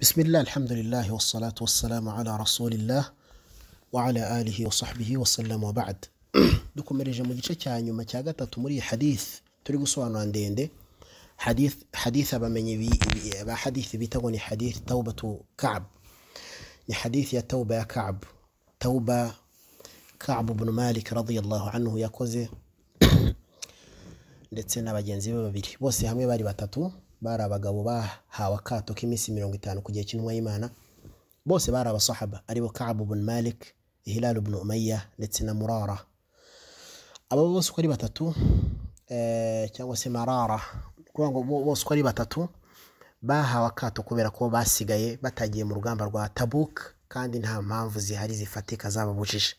بسم الله الحمد لله والصلاة والسلام على رسول الله وعلى آله وصحبه وسلم وبعد دوكم رجع مجيشة كانيو مكاغة تطموري حديث تريقو سوانو عندين دي حديث حديث أبا بي أبا حديث بيتغني حديث توبة كعب حديث يا توبة كعب توبة كعب بن مالك رضي الله عنه يا كوزي لتسينا بجنزيبا بيري بوسي همي باري باتاتو bari abagabo bahawe akato k'iminsi mirongo itanu ku gihe cy'intumwa y'imana bose bari abasahaba aribo kabu bun malik hilal bun umayya ndetse na murara aba bose uko ari batatu eh, cyangwa se marara bose uko ari batatu bahawe akato kubera ko basigaye batagiye mu rugamba rwa tabuk kandi nta mpamvu zihari zifatika zababujije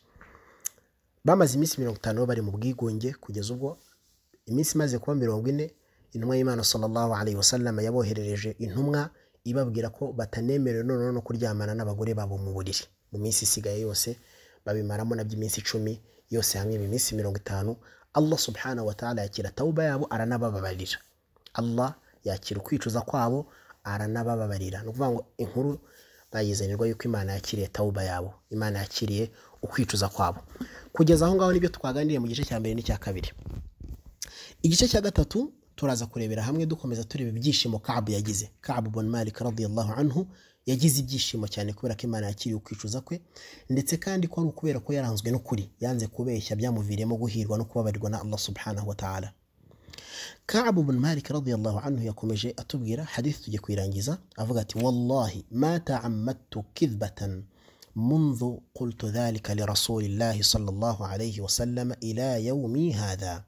bamaze iminsi mirongo itanu bari mu bwigunge kugeza ubwo iminsi imaze kuba mirongo ine intumwa y'imana sallallahu alayhi wa yaboherereje intumwa ibabwira ko batanemerewe noneho no kuryamana n'abagore babo mu buriri mu minsi isigaye yose babimaramo nabyo iminsi icumi yose hamwe mu minsi mirongo itanu allah subhanahu wa ta'ala yakira tawuba yabo aranabababarira allah yakira ukwicuza kwabo aranabababarira ni ukuvuga ngo inkuru bayizanirwa yuko imana yakiriye tawuba yabo imana yakiriye ukwicuza kwabo kugeza aho ngaho nibyo twaganiriye mu gice cya mbere n'icya kabiri igice cya gatatu turaza kurebera hamwe dukomeza tureba ibyishimo kabu yagize kabu bon malik radiyallahu anhu yagize ibyishimo cyane kubera ko imana yakiriye ukwicuza kwe ndetse kandi ko ari ukubera ko yaranzwe n'ukuri yanze kubeshya byamuviriyemo guhirwa no kubabarirwa na allah subhanahu wa ta'ala kabu bon malik radiyallahu anhu yakomeje atubwira hadith tujye kuyirangiza avuga ati wallahi ma ta'ammattu kidbatan منذ قلت ذلك لرسول الله صلى الله عليه وسلم إلى يومي هذا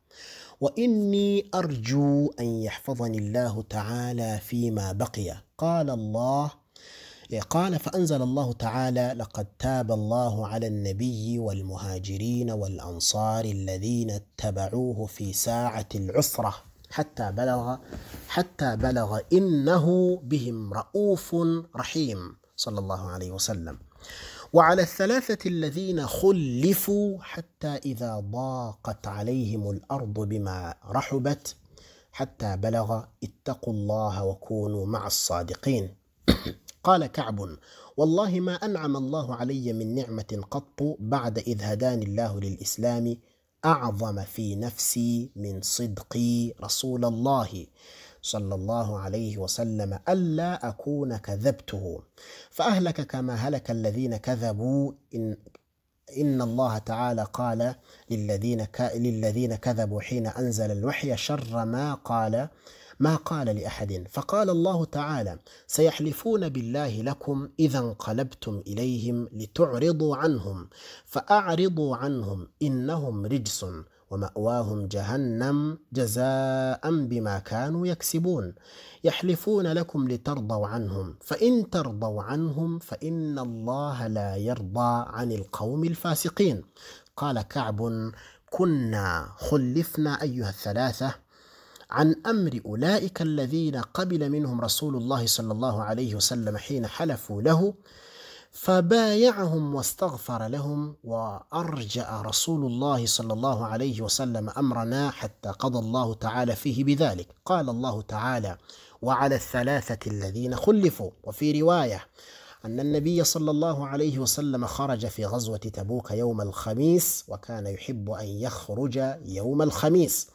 واني ارجو ان يحفظني الله تعالى فيما بقي قال الله إيه، قال فأنزل الله تعالى لقد تاب الله على النبي والمهاجرين والأنصار الذين اتبعوه في ساعة العسرة حتى بلغ حتى بلغ إنه بهم رؤوف رحيم صلى الله عليه وسلم وعلى الثلاثة الذين خلفوا حتى إذا ضاقت عليهم الأرض بما رحبت حتى بلغ اتقوا الله وكونوا مع الصادقين قال كعب والله ما أنعم الله علي من نعمة قط بعد إذ هداني الله للإسلام أعظم في نفسي من صدقي رسول الله صلى الله عليه وسلم ألا أكون كذبته فأهلك كما هلك الذين كذبوا إن إن الله تعالى قال للذين للذين كذبوا حين أنزل الوحي شر ما قال ما قال لأحد فقال الله تعالى سيحلفون بالله لكم إذا انقلبتم إليهم لتعرضوا عنهم فأعرضوا عنهم إنهم رجس ومأواهم جهنم جزاء بما كانوا يكسبون يحلفون لكم لترضوا عنهم فإن ترضوا عنهم فإن الله لا يرضى عن القوم الفاسقين قال كعب كنا خلفنا أيها الثلاثة عن امر اولئك الذين قبل منهم رسول الله صلى الله عليه وسلم حين حلفوا له فبايعهم واستغفر لهم وارجا رسول الله صلى الله عليه وسلم امرنا حتى قضى الله تعالى فيه بذلك قال الله تعالى وعلى الثلاثه الذين خلفوا وفي روايه أن النبي صلى الله عليه وسلم خرج في غزوة تبوك يوم الخميس وكان يحب أن يخرج يوم الخميس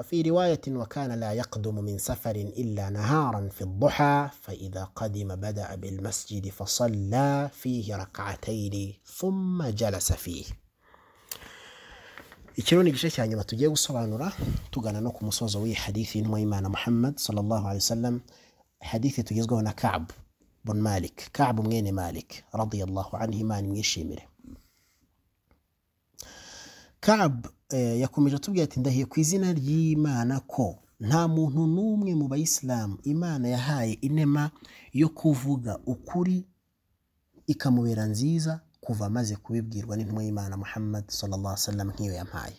وفي رواية وكان لا يقدم من سفر إلا نهارا في الضحى فإذا قدم بدأ بالمسجد فصلى فيه ركعتين ثم جلس فيه ikiro ni igice cya nyuma tugiye gusobanura tugana no ku musozo w'iyi hadithi y'intumwa y'imana muhammad sallallahu alaihi wasallam hadithi tugezweho na kabu bun malik kabu mwene malik radiyallahu anhu imana imwishimire kabu eh, yakomeje atubwira ati ndahiye ku izina ry'imana ko nta muntu n'umwe mu bayisilamu imana yahaye inema yo kuvuga ukuri ikamubera nziza kuva amaze kubibwirwa n'intumwa y'imana muhammad sallallahu alaihi nk'iyo yampaye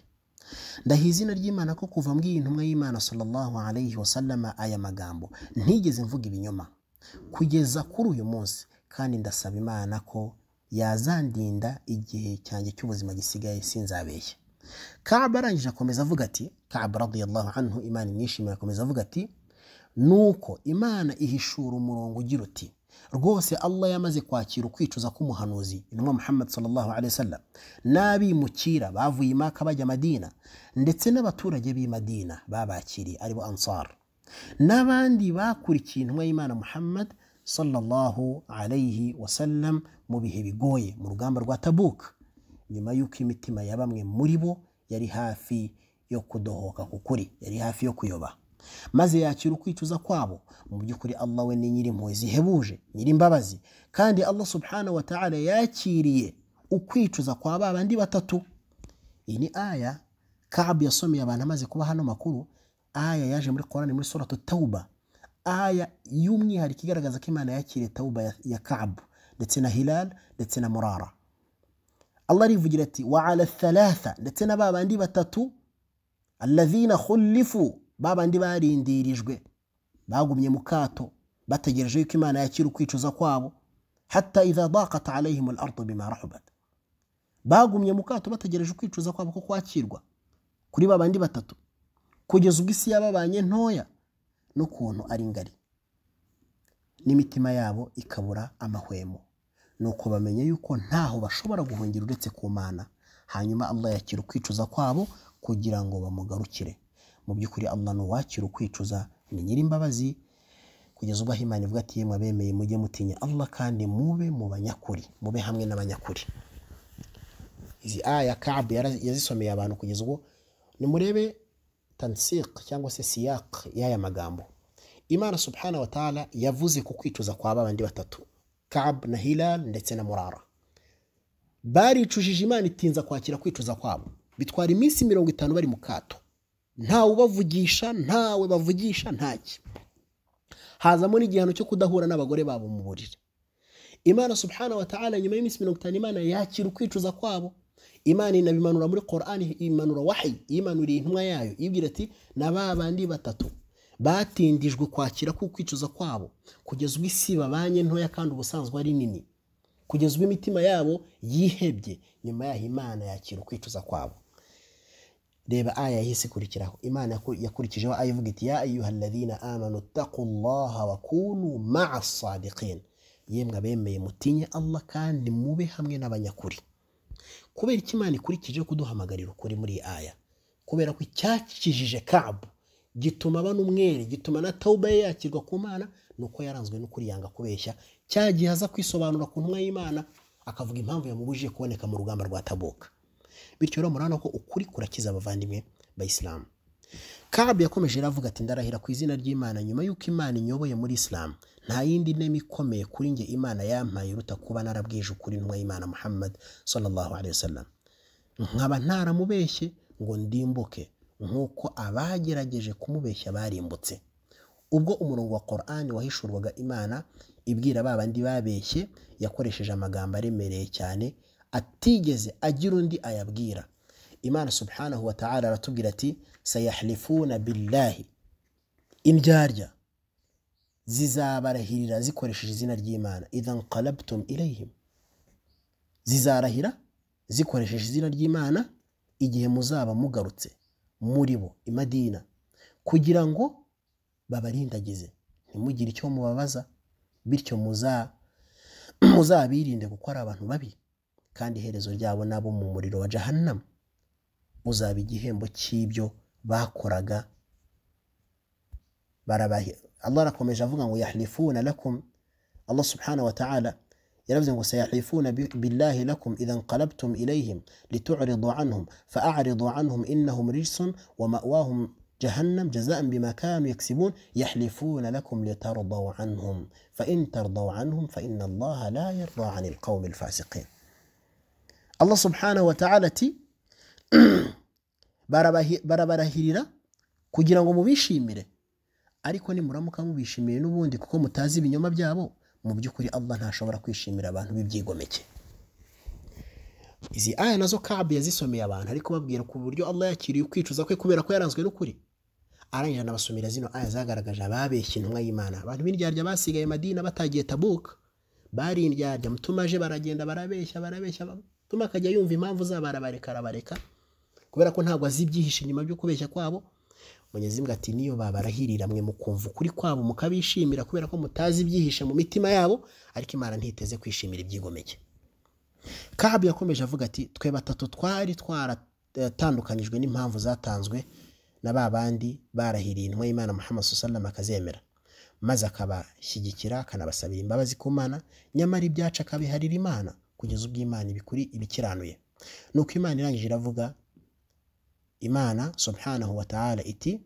ndahiye izina ry'imana ko kuva mbwiye intumwa y'imana sallallahu alaihi wasallam aya magambo ntigeze mvuga ibinyoma kugeza kuri uyu munsi kandi ndasaba imana ko yazandinda igihe cyanjye cy'ubuzima gisigaye sinzabeshya kaba arangije akomeza avuga ati kaba radiyallahu anhu imana imwishimira akomeza avuga ati nuko imana ihishura umurongo ugira uti rwose allah yamaze kwakira ukwicuza k'umuhanuzi intumwa muhammad sallallahu alaihi wasallam n'abimukira bavuye imaka bajya madina ndetse n'abaturage b'i madina babakiriye aribo ansar n'abandi bakurikiye intumwa y'imana muhammad sallallahu alayhi wasallam mu bihe bigoye mu rugamba rwa tabuka nyuma y'uko imitima ya bamwe muri bo yari hafi yo kudohoka ku kuri yari hafi yo kuyoba maze yakira ukwicuza kwabo mu by'ukuri allah we ni nyir'impuhwe zihebuje nyir'imbabazi kandi allah subhanahu wa ta'ala yakiriye ukwicuza kwa ba bandi batatu iyi ni aya kabu yasomeye abantu amaze kuba hano makuru aya yaje muri korani muri suratu tawuba aya y'umwihariko igaragaza ko imana yakiriye tawuba ya kabu ndetse na hilal ndetse na murara allah arivugira ati wa ala thalatha ndetse na ba bandi batatu alladhina khulifu ba bandi barindirijwe bagumye mu kato bategereje yuko imana yakira ukwicuza kwabo hata idha daqat alayhim al-ardu bima rahubat bagumye mu kato bategereje ukwicuza kwabo ko kwakirwa kuri ba bandi batatu kugeza ubwo isi yababanye ntoya n'ukuntu ari ngari n'imitima yabo ikabura amahwemo ni uko bamenya yuko ntaho bashobora guhungira uretse ku mana hanyuma Allah yakira ukwicuza kwabo kugira ngo bamugarukire mu by'ukuri Allah ni uwakira ukwicuza ni nyir'imbabazi kugeza ubwo Imana ivuga ati yemwe abemeye mujye mutinya Allah kandi mube mu banyakuri mube hamwe n'abanyakuri izi aya Ka'ab yazisomeye abantu kugeza ubwo nimurebe tansik cyangwa se siyak y'aya magambo imana subhana wa taala yavuze ku kwicuza kwa bandi batatu kabu na hilal ndetse na murara baricujije imana itinza kwakira kwicuza kwabo bitwara iminsi mirongo itanu bari mu kato ntawe ubavugisha ntawe bavugisha ntacyo hazamo n'igihano cyo kudahura n'abagore babo mu buriri imana subhana wa taala nyuma y'iminsi mirongo itanu imana yakira ukwicuza kwabo imana inabimanura muri korani imanura wahayi imanuriye intumwa yayo ibwira ati na ba bandi batatu batindijwe kwakira kuko kwicuza kwabo kugeza ubwo isi babanye ntoya kandi ubusanzwe ari nini kugeza ubwo imitima yabo yihebye nyuma yaho imana yakira ukwicuza kwabo reba aya yahise ikurikiraho imana yakurikijeho ayivuga iti ya ayyuhalladhina amanu taqullaha wa kunu ma'a sadiqin yemwe abemeye mutinye Allah kandi mube hamwe n'abanyakuri kubera iki imana ikurikije kuduhamagarira ukuri muri aya kubera ko icyakijije kabu gituma aba n'umwere gituma na tawuba ye yakirwa ku mana ni uko yaranzwe no kuriyanga kubeshya cya aza kwisobanura ku ntumwa y'imana akavuga impamvu yamubujije kuboneka mu rugamba rwa taboka bityo rero murabona ko ukuri kurakiza abavandimwe ba isilamu Kab yakomeje aravuga ati ndarahira ku izina ry'Imana nyuma y'uko Imana inyoboye muri Islam nta yindi nema ikomeye kuri njye Imana yampaye uruta kuba narabwije ukuri intumwa imana Muhammad sallallahu alaihi wasallam nkaba ntaramubeshye ngo ndimbuke nk'uko abagerageje kumubeshya barimbutse ubwo umurongo wa Quran wahishurwaga Imana ibwira ba bandi babeshye yakoresheje amagambo aremereye cyane atigeze agira undi ayabwira Imana subhanahu wa ta'ala aratubwira ati sayahlifuna birilahi indyarya zizabarahirira zikoresheje izina ry'imana idan karabitumu ireyihim zizarahira zikoresheje izina ry'imana igihe muzaba mugarutse muri bo imadina kugira ngo babarindagize ntimugire icyo mubabaza bityo muzabirinde kuko ari abantu babi kandi iherezo ryabo nabo mu muriro wa jahannam uzaba igihembo cy'ibyo bakoraga barabahi Allah arakomeje avuga ngo yahlifuna lakum Allah subhanahu wa ta'ala yaravuze ngo sayahlifuna billahi lakum idha qalabtum ilayhim litu'ridu anhum fa'ridu anhum innahum rijsun wa ma'wahum جهنم جزاء بما كانوا يكسبون يحلفون لكم لترضوا عنهم فإن ترضوا عنهم فإن الله لا يرضى عن القوم الفاسقين الله سبحانه وتعالى تي barabarahirira kugira ngo mubishimire ariko nimuramuka mubishimiye n'ubundi kuko mutazi ibinyoma byabo mu by'ukuri Allah ntashobora kwishimira abantu b'ibyigomeke izi aya nazo kabe yazisomeye abantu ariko babwira ku buryo Allah yakiriye ukwicuza kwe kubera ko yaranzwe n'ukuri arangije anabasomera zino aya zagaragaje ababeshya intumwa y'imana abantu b'indyarya basigaye madina batagiye tabuka bari indyarya mutumaje baragenda barabeshya barabeshya mutuma akajya yumva impamvu zabo arabareka arabareka kubera ko ntabwo azi ibyihishe nyuma byo kubeshya kwabo munyazimwe ati niyo babarahirira mwe mukumva ukuri kwabo mukabishimira kubera ko mutazi ibyihishe mu mitima yabo ariko imana ntiteze kwishimira ibyigomeke kahabu yakomeje avuga ati twe batatu twari twaratandukanijwe n'impamvu zatanzwe na ba bandi barahiriye intumwa y'imana muhammad susanama akazemera maze akabashyigikira akanabasabira imbabazi ku mana nyamara ibyacu akabiharira imana kugeza ubwo imana ibikuri ibikiranuye nuko imana irangije iravuga imana subhanahu wa ta'ala iti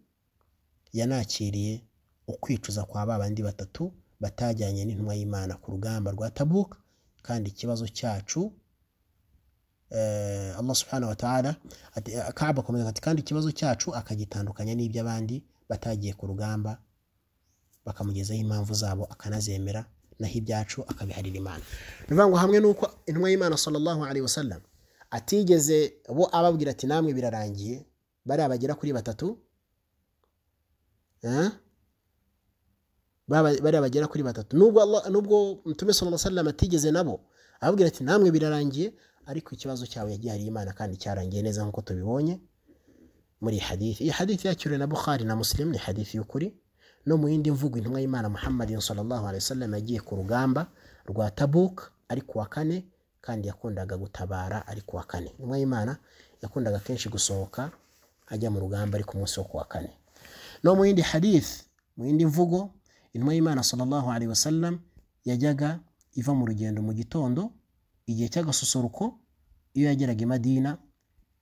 yanakiriye ukwicuza kwa ba bandi batatu batajyanye n'intumwa y'imana ku rugamba rwa tabuka kandi ikibazo cyacu eh, Allah subhanahu wa ta'ala akaba akomeza ati kandi ikibazo cyacu akagitandukanya n'iby'abandi batagiye ku rugamba bakamugezaho impamvu zabo akanazemera naho ibyacu akabiharira imana bivangwa ngo hamwe n'uko intumwa y'imana sallallahu alaihi wasallam atigeze bo ababwira ati namwe birarangiye bariya bagera kuri batatu eh? bariya bagera kuri batatu nubwo nubwo salo salama atigeze nabo ababwira ati namwe birarangiye ariko ikibazo cyawe cyabo hari imana kandi cyarangiye neza nk'uko tubibonye muri hadithi iyi hadithi yakiriwe na bukhari na musilimu ni hadithi y'ukuri no mu yindi mvugo intumwa y'imana muhammadin sallallahu alaihi wasallam yagiye ku rugamba rwa tabuka ariko wa kane kandi yakundaga gutabara ari ku wa kane intumwa y'imana yakundaga kenshi gusohoka ajya mu rugamba ari ku munsi wo ku wa kane no mu yindi hadith mu yindi mvugo intumwa y'imana sallallahu alaihi wasallam yajyaga iva mu rugendo mu gitondo igihe cy'agasusuruko iyo yageraga i madina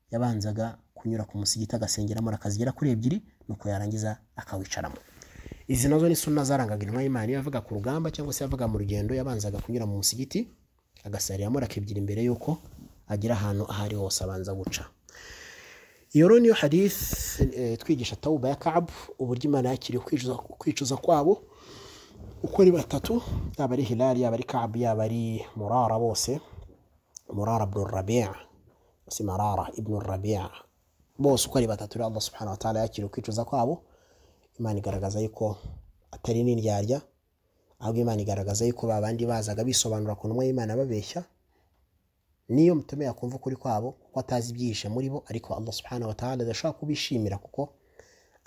yabanzaga kunyura ku musigiti agasengeramo akazigera kuri ebyiri nuko yarangiza akawicaramo izi nazo ni suna zarangaga intumwa y'imana iyo yavuga ku rugamba cyangwa se yavuga mu rugendo yabanzaga kunyura mu musigiti agasariramo rake ebyiri mbere y'uko agira ahantu aho ari hose abanza guca iyo rero niyo harifu eh, twigisha tawuba ya kabu uburyo imana yakiriye kwicuza kwabo uko ari batatu yaba ari hilari yaba ari kabu yaba ari murara bose murara ibn si marara ibn bose uko ari batatu rero Allah subhanahu yakiriye kwicuza kwabo imana igaragaza yuko atari n'indyarya ahubwo imana igaragaza yuko babandi bazaga bisobanura ku ntumwa y'imana babeshya niyo mutume yakumva ukuri kwabo ko atazi ibyihishe muri bo ariko Allah subhanahu wa ta'ala adashobora kubishimira kuko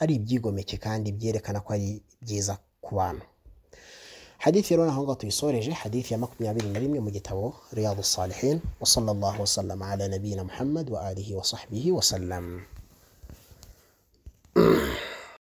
ari ibyigomeke kandi byerekana ko ari byiza ku bantu hadithi rero naho ngaho tuyisoreje hadithi ya makumyabiri na rimwe mu gitabo riyadu salihin wa sallallahu wasallam ala nabiyina muhammad wa alihi wa sahbihi wa sallam